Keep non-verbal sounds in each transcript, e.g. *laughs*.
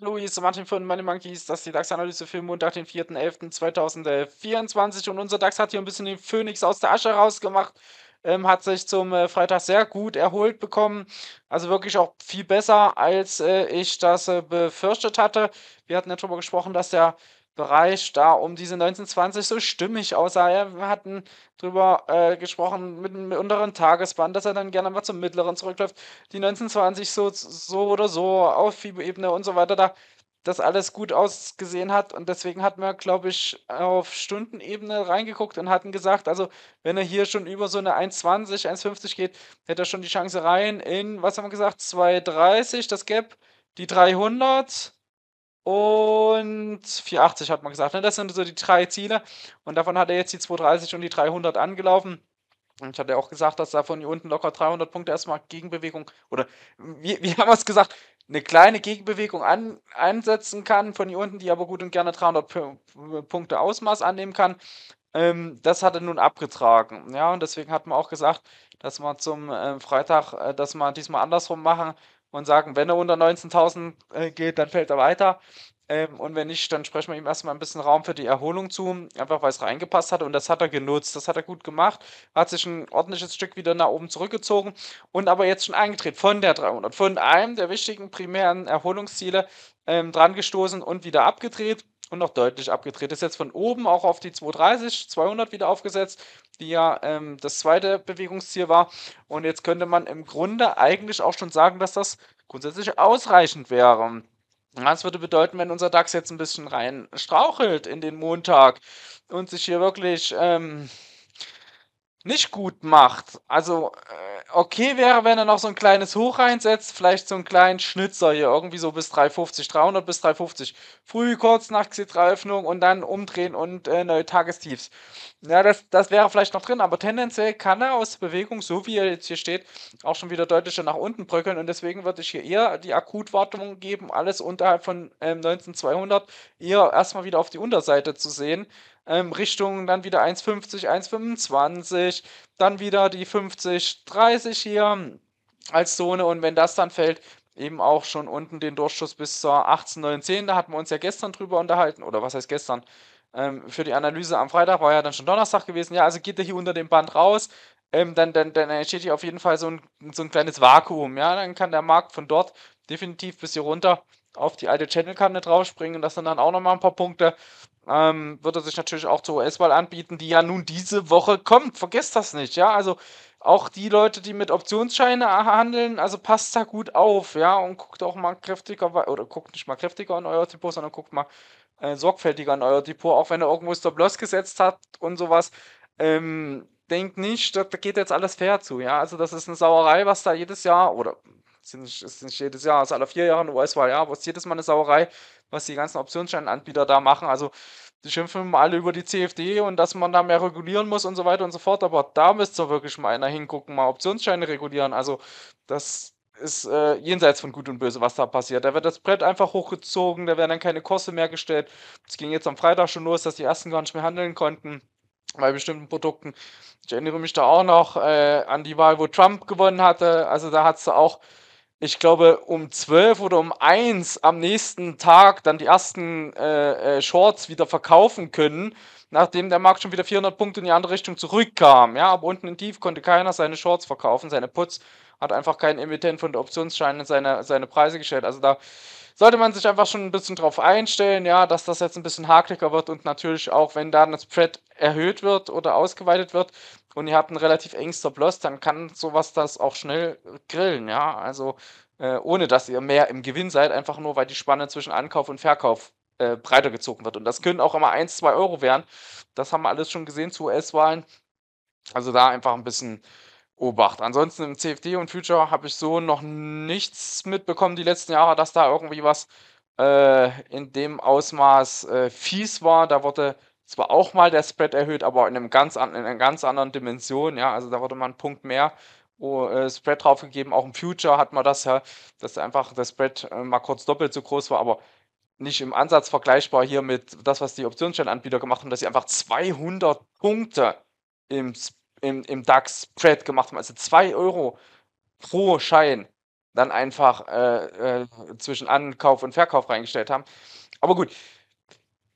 Hallo, hier ist Martin von Money Monkeys, das ist die DAX-Analyse für Montag, den 4.11.2024. Und unser DAX hat hier ein bisschen den Phönix aus der Asche rausgemacht, ähm, hat sich zum äh, Freitag sehr gut erholt bekommen. Also wirklich auch viel besser, als äh, ich das äh, befürchtet hatte. Wir hatten ja darüber gesprochen, dass der Bereich da um diese 1920 so stimmig aussah. Ja, wir hatten drüber äh, gesprochen mit dem unteren Tagesband, dass er dann gerne mal zum mittleren zurückläuft. Die 1920 so, so oder so auf Fibo-Ebene und so weiter, da das alles gut ausgesehen hat. Und deswegen hat man, glaube ich, auf Stundenebene reingeguckt und hatten gesagt, also wenn er hier schon über so eine 1,20, 1,50 geht, hätte er schon die Chance rein in, was haben wir gesagt, 2,30 das Gap, die 300 und 480 hat man gesagt. Ne? Das sind so die drei Ziele. Und davon hat er jetzt die 230 und die 300 angelaufen. Und ich hatte auch gesagt, dass von hier unten locker 300 Punkte erstmal Gegenbewegung oder wie, wie haben wir es gesagt, eine kleine Gegenbewegung an, einsetzen kann von hier unten, die aber gut und gerne 300 Punkte Ausmaß annehmen kann. Ähm, das hat er nun abgetragen. Ja, und deswegen hat man auch gesagt, dass man zum äh, Freitag äh, dass man diesmal andersrum machen, und sagen, wenn er unter 19.000 äh, geht, dann fällt er weiter. Ähm, und wenn nicht, dann sprechen wir ihm erstmal ein bisschen Raum für die Erholung zu, einfach weil es reingepasst hat. Und das hat er genutzt, das hat er gut gemacht, hat sich ein ordentliches Stück wieder nach oben zurückgezogen und aber jetzt schon eingedreht von der 300, von einem der wichtigen primären Erholungsziele ähm, dran gestoßen und wieder abgedreht und noch deutlich abgedreht. Ist jetzt von oben auch auf die 230, 200 wieder aufgesetzt die ja ähm, das zweite Bewegungsziel war. Und jetzt könnte man im Grunde eigentlich auch schon sagen, dass das grundsätzlich ausreichend wäre. Das würde bedeuten, wenn unser DAX jetzt ein bisschen rein strauchelt in den Montag und sich hier wirklich ähm, nicht gut macht. Also, äh, okay wäre, wenn er noch so ein kleines Hoch einsetzt, vielleicht so einen kleinen Schnitzer hier, irgendwie so bis 350, 300 bis 350. Früh, kurz nach Xitra-Öffnung und dann umdrehen und äh, neue Tagestiefs. Ja, das, das wäre vielleicht noch drin, aber tendenziell kann er aus Bewegung, so wie er jetzt hier steht, auch schon wieder deutlicher nach unten bröckeln und deswegen würde ich hier eher die Akutwartung geben, alles unterhalb von ähm, 19200 eher erstmal wieder auf die Unterseite zu sehen ähm, Richtung dann wieder 1,50, 1,25, dann wieder die 50, 30 hier als Zone und wenn das dann fällt, eben auch schon unten den Durchschuss bis zur 18, 9, 10, da hatten wir uns ja gestern drüber unterhalten, oder was heißt gestern, ähm, für die Analyse am Freitag war ja dann schon Donnerstag gewesen, ja, also geht er hier unter dem Band raus, ähm, dann, dann, dann entsteht hier auf jeden Fall so ein, so ein kleines Vakuum, ja, dann kann der Markt von dort definitiv bis hier runter auf die alte channel draufspringen und das sind dann auch nochmal ein paar Punkte ähm, wird er sich natürlich auch zur US-Wahl anbieten, die ja nun diese Woche kommt. Vergesst das nicht, ja. Also auch die Leute, die mit Optionsscheine handeln, also passt da gut auf, ja, und guckt auch mal kräftiger, oder guckt nicht mal kräftiger an euer Depot, sondern guckt mal äh, sorgfältiger an euer Depot, auch wenn er irgendwo Stop Loss gesetzt hat und sowas. Ähm, denkt nicht, da, da geht jetzt alles fair zu, ja. Also das ist eine Sauerei, was da jedes Jahr, oder es ist nicht jedes Jahr, es ist alle vier Jahre eine US-Wahl, ja, aber es ist jedes Mal eine Sauerei, was die ganzen Optionsscheinanbieter da machen. Also die schimpfen immer alle über die CFD und dass man da mehr regulieren muss und so weiter und so fort, aber da müsste wirklich mal einer hingucken, mal Optionsscheine regulieren. Also das ist äh, jenseits von Gut und Böse, was da passiert. Da wird das Brett einfach hochgezogen, da werden dann keine Kurse mehr gestellt. Es ging jetzt am Freitag schon los, dass die ersten gar nicht mehr handeln konnten bei bestimmten Produkten. Ich erinnere mich da auch noch äh, an die Wahl, wo Trump gewonnen hatte. Also da hat es auch ich glaube, um 12 oder um 1 am nächsten Tag dann die ersten äh, äh, Shorts wieder verkaufen können, nachdem der Markt schon wieder 400 Punkte in die andere Richtung zurückkam. Ja, aber unten in Tief konnte keiner seine Shorts verkaufen, seine Puts hat einfach kein Emittent von Optionsscheinen seine, seine Preise gestellt. Also da sollte man sich einfach schon ein bisschen drauf einstellen, ja, dass das jetzt ein bisschen hakliger wird und natürlich auch, wenn dann das Spread erhöht wird oder ausgeweitet wird, und ihr habt einen relativ engen Stop-Loss, dann kann sowas das auch schnell grillen, ja. Also äh, ohne dass ihr mehr im Gewinn seid, einfach nur, weil die Spanne zwischen Ankauf und Verkauf äh, breiter gezogen wird. Und das können auch immer 1, 2 Euro werden. Das haben wir alles schon gesehen zu US-Wahlen. Also da einfach ein bisschen Obacht. Ansonsten im CFD und Future habe ich so noch nichts mitbekommen die letzten Jahre, dass da irgendwie was äh, in dem Ausmaß äh, fies war. Da wurde zwar auch mal der Spread erhöht, aber in, einem ganz an, in einer ganz anderen Dimension. Ja, also da wurde mal einen Punkt mehr oh, äh, Spread draufgegeben. Auch im Future hat man das ja, dass einfach der Spread äh, mal kurz doppelt so groß war, aber nicht im Ansatz vergleichbar hier mit das, was die Optionsscheinanbieter gemacht haben, dass sie einfach 200 Punkte im, im, im DAX Spread gemacht haben. Also 2 Euro pro Schein dann einfach äh, äh, zwischen Ankauf und Verkauf reingestellt haben. Aber gut,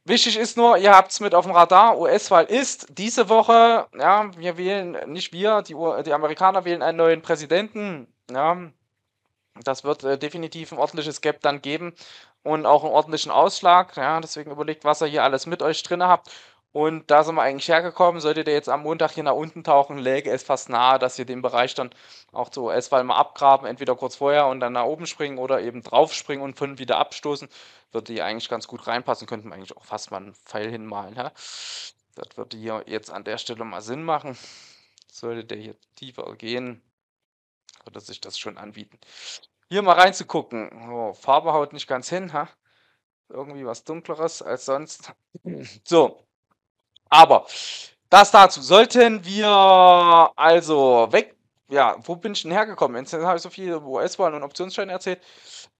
Wichtig ist nur, ihr habt es mit auf dem Radar. US-Wahl ist diese Woche. Ja, wir wählen, nicht wir, die, die Amerikaner wählen einen neuen Präsidenten. Ja, das wird äh, definitiv ein ordentliches Gap dann geben und auch einen ordentlichen Ausschlag. Ja, deswegen überlegt, was ihr hier alles mit euch drin habt. Und da sind wir eigentlich hergekommen. Sollte der jetzt am Montag hier nach unten tauchen, läge es fast nahe, dass wir den Bereich dann auch zu S-Wahl mal abgraben, entweder kurz vorher und dann nach oben springen oder eben drauf springen und von wieder abstoßen. Würde hier eigentlich ganz gut reinpassen, könnten wir eigentlich auch fast mal einen Pfeil hinmalen. Ja? Das würde hier jetzt an der Stelle mal Sinn machen. Sollte der hier tiefer gehen, würde sich das schon anbieten. Hier mal reinzugucken. Oh, Farbe haut nicht ganz hin, ha? Irgendwie was dunkleres als sonst. So, aber das dazu. Sollten wir also weg. Ja, wo bin ich denn hergekommen? Jetzt habe ich so viel US-Wahlen und Optionsscheine erzählt.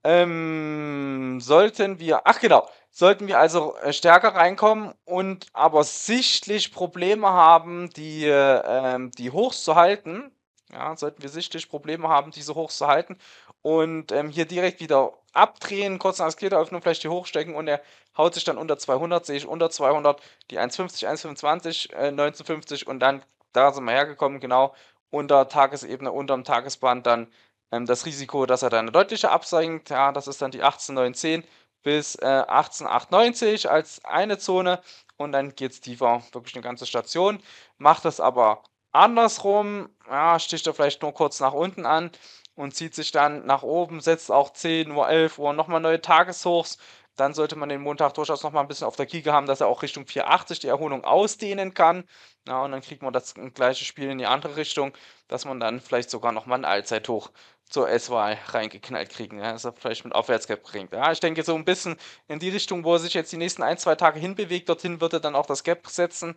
Ähm, sollten wir. Ach genau. Sollten wir also äh, stärker reinkommen und aber sichtlich Probleme haben, die, ähm, die Hochs zu halten. Ja, sollten wir sichtlich Probleme haben, diese Hochs zu halten und ähm, hier direkt wieder abdrehen, kurz nach Skateröffnung vielleicht hier hochstecken und er haut sich dann unter 200, sehe ich unter 200, die 1,50, 1,25, äh, 19,50 und dann, da sind wir hergekommen, genau, unter Tagesebene, unter dem Tagesband dann ähm, das Risiko, dass er dann deutlich absinkt, ja, das ist dann die 18,910 bis äh, 18,890 als eine Zone und dann geht es tiefer, wirklich eine ganze Station, macht das aber andersrum, ja, sticht er vielleicht nur kurz nach unten an, und zieht sich dann nach oben, setzt auch 10 Uhr, 11 Uhr nochmal neue Tageshochs dann sollte man den Montag durchaus noch mal ein bisschen auf der Kiege haben, dass er auch Richtung 480 die Erholung ausdehnen kann. Ja, und dann kriegt man das gleiche Spiel in die andere Richtung, dass man dann vielleicht sogar noch mal ein Allzeithoch zur S-Wahl reingeknallt kriegen, ja, dass er vielleicht mit Aufwärtsgap bringt. Ja, ich denke so ein bisschen in die Richtung, wo er sich jetzt die nächsten ein, zwei Tage hinbewegt, dorthin wird er dann auch das Gap setzen.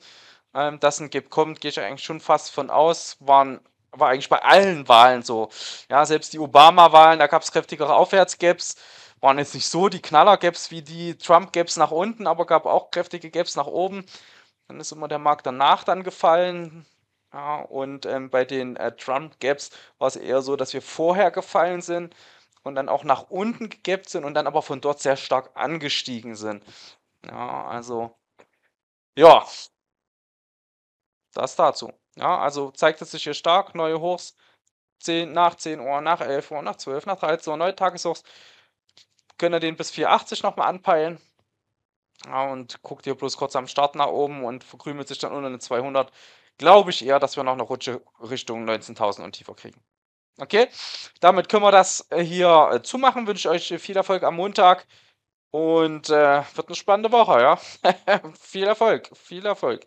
Ähm, dass ein Gap kommt, gehe ich eigentlich schon fast von aus. Waren war eigentlich bei allen Wahlen so. Ja, selbst die Obama-Wahlen, da gab es kräftigere Aufwärtsgaps waren jetzt nicht so die Knaller-Gaps wie die Trump-Gaps nach unten, aber gab auch kräftige Gaps nach oben. Dann ist immer der Markt danach dann gefallen. Ja, und ähm, bei den äh, Trump-Gaps war es eher so, dass wir vorher gefallen sind und dann auch nach unten gegapt sind und dann aber von dort sehr stark angestiegen sind. Ja, also, ja, das dazu. Ja, also zeigt es sich hier stark, neue Hochs 10, nach 10 Uhr, nach 11 Uhr, nach 12, nach 13 Uhr, neue Tageshochs ihr den bis 480 nochmal anpeilen und guckt hier bloß kurz am Start nach oben und verkrümelt sich dann unter eine 200. Glaube ich eher, dass wir noch eine Rutsche Richtung 19.000 und tiefer kriegen. Okay, damit können wir das äh, hier äh, zumachen. Wünsche euch viel Erfolg am Montag und äh, wird eine spannende Woche, ja. *laughs* viel Erfolg, viel Erfolg.